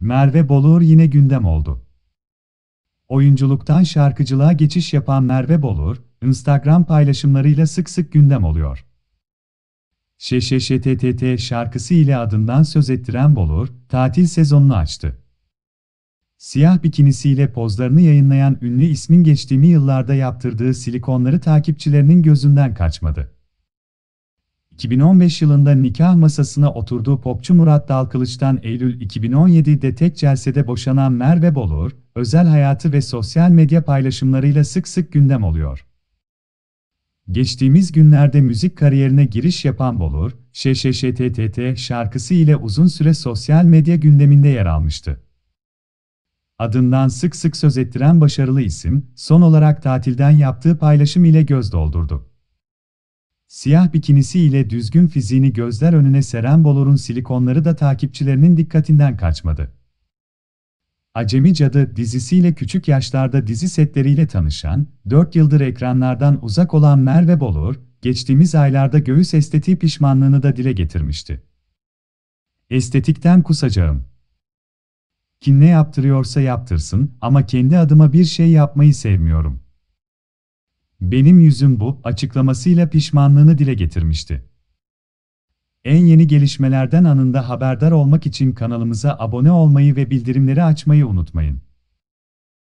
Merve Bolur yine gündem oldu. Oyunculuktan şarkıcılığa geçiş yapan Merve Bolur, Instagram paylaşımlarıyla sık sık gündem oluyor. ŞŞŞTTT şarkısı ile adından söz ettiren Bolur, tatil sezonunu açtı. Siyah bikinisiyle pozlarını yayınlayan ünlü ismin geçtiğimiz yıllarda yaptırdığı silikonları takipçilerinin gözünden kaçmadı. 2015 yılında nikah masasına oturduğu popçu Murat Dalkılıç'tan Eylül 2017'de tek celsede boşanan Merve Bolur, özel hayatı ve sosyal medya paylaşımlarıyla sık sık gündem oluyor. Geçtiğimiz günlerde müzik kariyerine giriş yapan Bolur, ŞŞŞTTT şarkısı ile uzun süre sosyal medya gündeminde yer almıştı. Adından sık sık söz ettiren başarılı isim, son olarak tatilden yaptığı paylaşım ile göz doldurdu. Siyah bikinisi ile düzgün fiziğini gözler önüne seren Bolor'un silikonları da takipçilerinin dikkatinden kaçmadı. Acemi Cadı dizisiyle küçük yaşlarda dizi setleriyle tanışan, 4 yıldır ekranlardan uzak olan Merve Bolur, geçtiğimiz aylarda göğüs estetiği pişmanlığını da dile getirmişti. Estetikten kusacağım. Kim ne yaptırıyorsa yaptırsın ama kendi adıma bir şey yapmayı sevmiyorum.'' Benim yüzüm bu açıklamasıyla pişmanlığını dile getirmişti. En yeni gelişmelerden anında haberdar olmak için kanalımıza abone olmayı ve bildirimleri açmayı unutmayın.